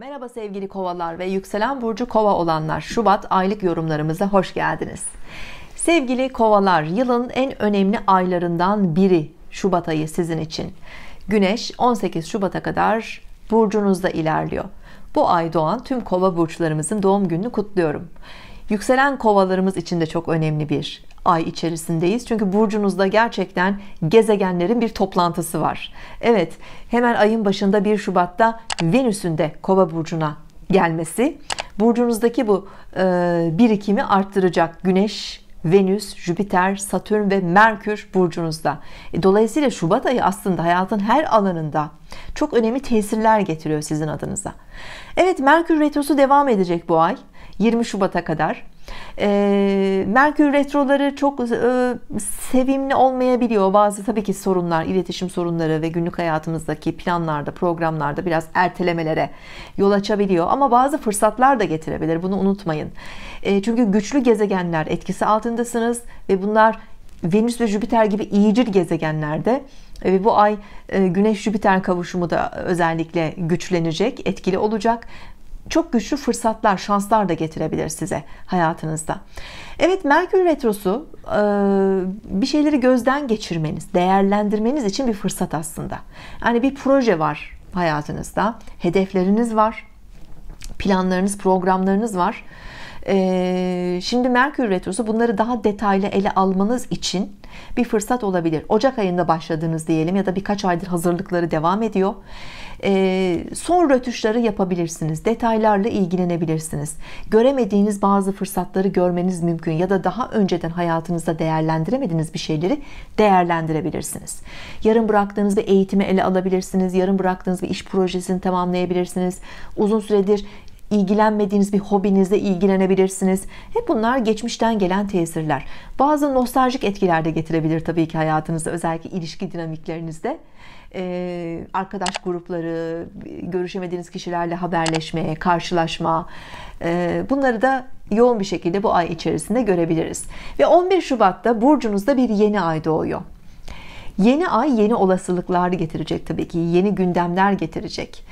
Merhaba sevgili kovalar ve yükselen burcu kova olanlar Şubat aylık yorumlarımıza hoş geldiniz. Sevgili kovalar yılın en önemli aylarından biri Şubat ayı sizin için. Güneş 18 Şubat'a kadar burcunuzda ilerliyor. Bu ay doğan tüm kova burçlarımızın doğum gününü kutluyorum. Yükselen kovalarımız için de çok önemli bir ay içerisindeyiz. Çünkü burcunuzda gerçekten gezegenlerin bir toplantısı var. Evet, hemen ayın başında 1 Şubat'ta Venüs'ün de Kova burcuna gelmesi burcunuzdaki bu e, birikimi arttıracak. Güneş Venüs, Jüpiter, Satürn ve Merkür burcunuzda. E, dolayısıyla Şubat ayı aslında hayatın her alanında çok önemli tesirler getiriyor sizin adınıza. Evet Merkür retrosu devam edecek bu ay. 20 Şubat'a kadar e, Merkür retroları çok e, sevimli olmayabiliyor bazı tabii ki sorunlar iletişim sorunları ve günlük hayatımızdaki planlarda programlarda biraz ertelemelere yol açabiliyor ama bazı fırsatlar da getirebilir bunu unutmayın e, çünkü güçlü gezegenler etkisi altındasınız ve bunlar Venüs ve Jüpiter gibi iyicil gezegenlerde e, ve bu ay e, Güneş Jüpiter kavuşumu da özellikle güçlenecek, etkili olacak çok güçlü fırsatlar, şanslar da getirebilir size hayatınızda. Evet Merkür Retrosu e, bir şeyleri gözden geçirmeniz, değerlendirmeniz için bir fırsat aslında. Yani bir proje var hayatınızda, hedefleriniz var, planlarınız, programlarınız var ee, şimdi Merkür Retrosu bunları daha detaylı ele almanız için bir fırsat olabilir. Ocak ayında başladınız diyelim ya da birkaç aydır hazırlıkları devam ediyor. Ee, son rötuşları yapabilirsiniz. Detaylarla ilgilenebilirsiniz. Göremediğiniz bazı fırsatları görmeniz mümkün ya da daha önceden hayatınızda değerlendiremediğiniz bir şeyleri değerlendirebilirsiniz. Yarım bıraktığınız bir eğitimi ele alabilirsiniz. yarım bıraktığınız bir iş projesini tamamlayabilirsiniz. Uzun süredir ilgilenmediğiniz bir hobinizle ilgilenebilirsiniz. Hep bunlar geçmişten gelen tesirler. Bazı nostaljik etkiler de getirebilir tabii ki hayatınızda özellikle ilişki dinamiklerinizde. Ee, arkadaş grupları, görüşemediğiniz kişilerle haberleşmeye, karşılaşma e, bunları da yoğun bir şekilde bu ay içerisinde görebiliriz. Ve 11 Şubat'ta burcunuzda bir yeni ay doğuyor. Yeni ay yeni olasılıklar getirecek tabii ki. Yeni gündemler getirecek.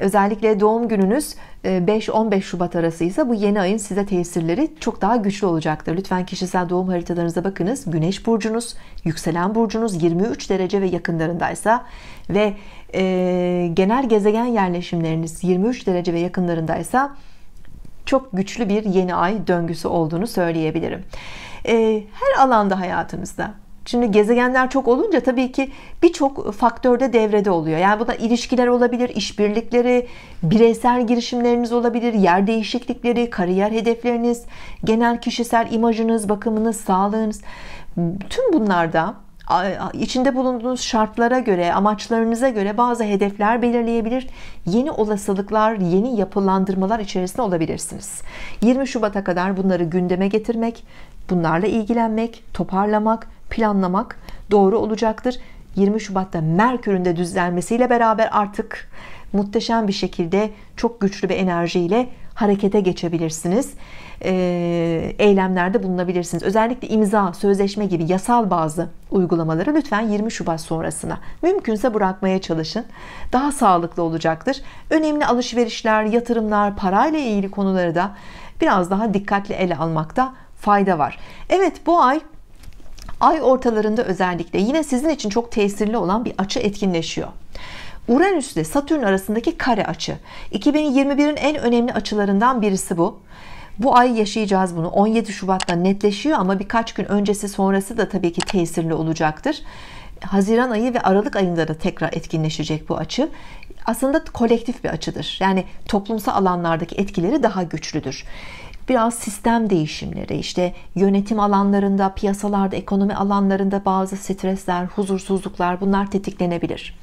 Özellikle doğum gününüz 5-15 e, Şubat arasıysa bu yeni ayın size tesirleri çok daha güçlü olacaktır. Lütfen kişisel doğum haritalarınıza bakınız. Güneş burcunuz, yükselen burcunuz 23 derece ve yakınlarındaysa ve e, genel gezegen yerleşimleriniz 23 derece ve yakınlarındaysa çok güçlü bir yeni ay döngüsü olduğunu söyleyebilirim. E, her alanda hayatınızda Şimdi gezegenler çok olunca tabii ki birçok faktörde devrede oluyor. Yani buna ilişkiler olabilir, işbirlikleri, bireysel girişimleriniz olabilir, yer değişiklikleri, kariyer hedefleriniz, genel kişisel imajınız, bakımınız, sağlığınız. Tüm bunlarda içinde bulunduğunuz şartlara göre, amaçlarınıza göre bazı hedefler belirleyebilir. Yeni olasılıklar, yeni yapılandırmalar içerisinde olabilirsiniz. 20 Şubat'a kadar bunları gündeme getirmek, bunlarla ilgilenmek, toparlamak, planlamak doğru olacaktır. 20 Şubat'ta Merkür'ün de düzlenmesiyle beraber artık muhteşem bir şekilde çok güçlü bir enerjiyle harekete geçebilirsiniz. Ee, eylemlerde bulunabilirsiniz. Özellikle imza, sözleşme gibi yasal bazı uygulamaları lütfen 20 Şubat sonrasına mümkünse bırakmaya çalışın. Daha sağlıklı olacaktır. Önemli alışverişler, yatırımlar, parayla ilgili konuları da biraz daha dikkatli ele almakta fayda var. Evet bu ay Ay ortalarında özellikle yine sizin için çok tesirli olan bir açı etkinleşiyor. Uranüs ile Satürn arasındaki kare açı. 2021'in en önemli açılarından birisi bu. Bu ay yaşayacağız bunu. 17 Şubat'ta netleşiyor ama birkaç gün öncesi sonrası da tabii ki tesirli olacaktır. Haziran ayı ve Aralık ayında da tekrar etkinleşecek bu açı. Aslında kolektif bir açıdır. Yani toplumsal alanlardaki etkileri daha güçlüdür biraz sistem değişimleri işte yönetim alanlarında, piyasalarda, ekonomi alanlarında bazı stresler, huzursuzluklar bunlar tetiklenebilir.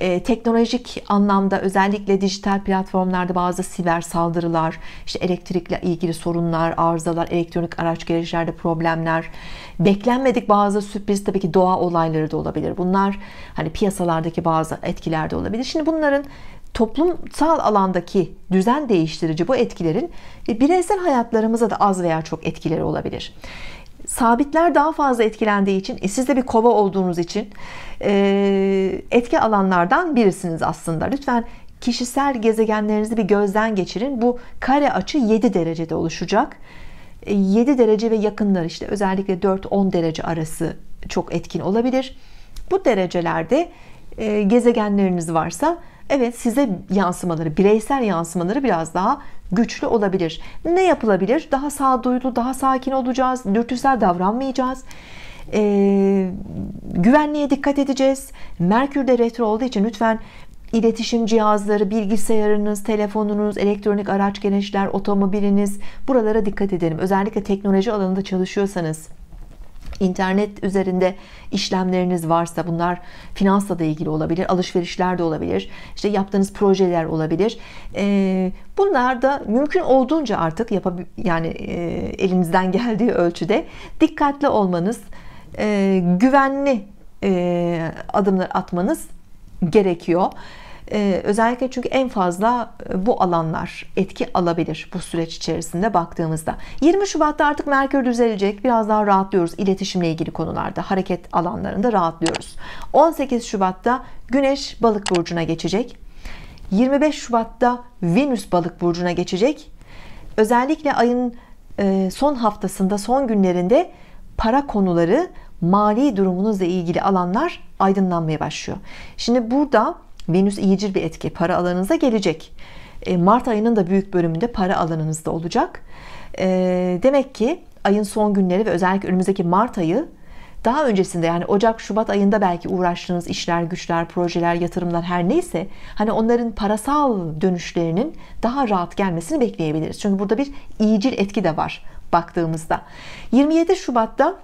E, teknolojik anlamda özellikle dijital platformlarda bazı siber saldırılar, işte elektrikle ilgili sorunlar, arızalar, elektronik araç girişlerde problemler, beklenmedik bazı sürpriz tabii ki doğa olayları da olabilir. Bunlar hani piyasalardaki bazı etkiler de olabilir. Şimdi bunların toplumsal alandaki düzen değiştirici bu etkilerin e, bireysel hayatlarımıza da az veya çok etkileri olabilir. Sabitler daha fazla etkilendiği için, e, siz de bir kova olduğunuz için e, etki alanlardan birisiniz aslında. Lütfen kişisel gezegenlerinizi bir gözden geçirin. Bu kare açı 7 derecede oluşacak. 7 e, derece ve yakınlar işte özellikle 4-10 derece arası çok etkin olabilir. Bu derecelerde e, gezegenleriniz varsa Evet size yansımaları, bireysel yansımaları biraz daha güçlü olabilir. Ne yapılabilir? Daha sağduyulu, daha sakin olacağız, dürtüsel davranmayacağız. Ee, güvenliğe dikkat edeceğiz. Merkür de retro olduğu için lütfen iletişim cihazları, bilgisayarınız, telefonunuz, elektronik araç gereçler, otomobiliniz buralara dikkat edelim. Özellikle teknoloji alanında çalışıyorsanız internet üzerinde işlemleriniz varsa bunlar finansla da ilgili olabilir alışverişler de olabilir işte yaptığınız projeler olabilir ee, bunlar da mümkün olduğunca artık yapab yani e, elinizden geldiği ölçüde dikkatli olmanız e, güvenli e, adımlar atmanız gerekiyor ee, özellikle çünkü en fazla e, bu alanlar etki alabilir bu süreç içerisinde baktığımızda. 20 Şubat'ta artık Merkür düzelecek. Biraz daha rahatlıyoruz iletişimle ilgili konularda, hareket alanlarında rahatlıyoruz. 18 Şubat'ta Güneş Balık burcuna geçecek. 25 Şubat'ta Venüs Balık burcuna geçecek. Özellikle ayın e, son haftasında, son günlerinde para konuları, mali durumunuzla ilgili alanlar aydınlanmaya başlıyor. Şimdi burada Venüs iyicil bir etki para alanınıza gelecek e, Mart ayının da büyük bölümünde para alanınızda olacak e, demek ki ayın son günleri ve özellikle önümüzdeki Mart ayı daha öncesinde yani Ocak Şubat ayında belki uğraştığınız işler güçler projeler yatırımlar her neyse hani onların parasal dönüşlerinin daha rahat gelmesini bekleyebiliriz çünkü burada bir iyicil etki de var baktığımızda 27 Şubat'ta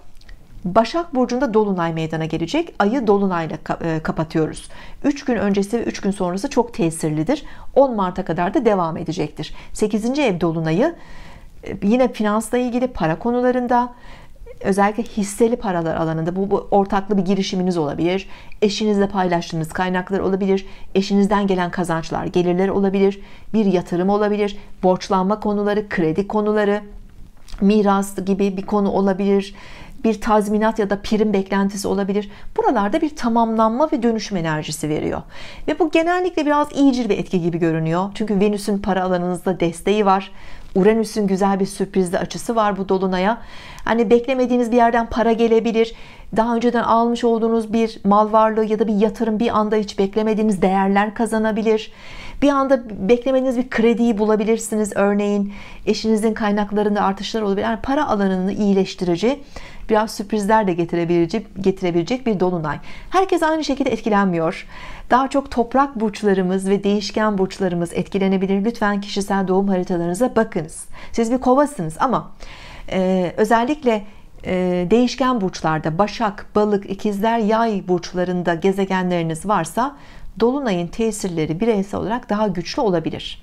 Başak Burcu'nda Dolunay meydana gelecek. Ayı Dolunay'la e, kapatıyoruz. 3 gün öncesi ve 3 gün sonrası çok tesirlidir. 10 Mart'a kadar da devam edecektir. 8. ev Dolunay'ı e, yine finansla ilgili para konularında özellikle hisseli paralar alanında bu, bu ortaklı bir girişiminiz olabilir. Eşinizle paylaştığınız kaynaklar olabilir. Eşinizden gelen kazançlar, gelirler olabilir. Bir yatırım olabilir. Borçlanma konuları, kredi konuları, miras gibi bir konu olabilir bir tazminat ya da prim beklentisi olabilir. Buralarda bir tamamlanma ve dönüşüm enerjisi veriyor. Ve bu genellikle biraz iyicil bir etki gibi görünüyor. Çünkü Venüs'ün para alanınızda desteği var. Uranüs'ün güzel bir sürprizli açısı var bu dolunaya. Hani beklemediğiniz bir yerden para gelebilir. Daha önceden almış olduğunuz bir mal varlığı ya da bir yatırım bir anda hiç beklemediğiniz değerler kazanabilir. Bir anda beklemediğiniz bir krediyi bulabilirsiniz. Örneğin eşinizin kaynaklarında artışlar olabilir. Yani para alanını iyileştirici biraz sürprizler de getirebilecek, getirebilecek bir dolunay. Herkes aynı şekilde etkilenmiyor. Daha çok toprak burçlarımız ve değişken burçlarımız etkilenebilir. Lütfen kişisel doğum haritalarınıza bakınız. Siz bir kovasınız ama e, özellikle e, değişken burçlarda Başak, Balık, ikizler, Yay burçlarında gezegenleriniz varsa dolunayın tesirleri bireysel olarak daha güçlü olabilir.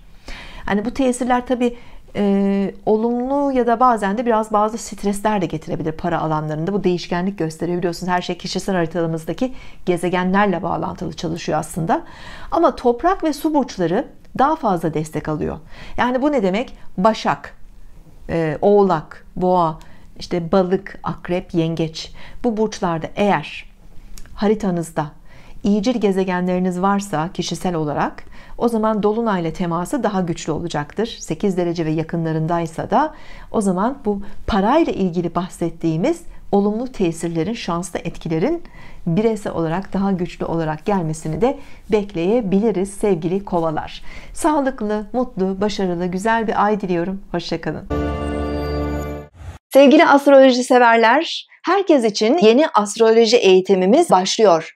Hani bu tesirler tabi e, olumlu ya da bazen de biraz bazı stresler de getirebilir para alanlarında. Bu değişkenlik gösterebiliyorsunuz. her şey kişisel haritalarımızdaki gezegenlerle bağlantılı çalışıyor aslında. Ama toprak ve su burçları daha fazla destek alıyor. Yani bu ne demek? Başak, e, Oğlak, Boğa, işte Balık, Akrep, Yengeç. Bu burçlarda eğer haritanızda iyicil gezegenleriniz varsa kişisel olarak o zaman dolunay ile teması daha güçlü olacaktır. 8 derece ve yakınlarındaysa da o zaman bu parayla ilgili bahsettiğimiz olumlu tesirlerin, şanslı etkilerin bireysel olarak daha güçlü olarak gelmesini de bekleyebiliriz sevgili kovalar. Sağlıklı, mutlu, başarılı, güzel bir ay diliyorum. Hoşçakalın. Sevgili astroloji severler, herkes için yeni astroloji eğitimimiz başlıyor.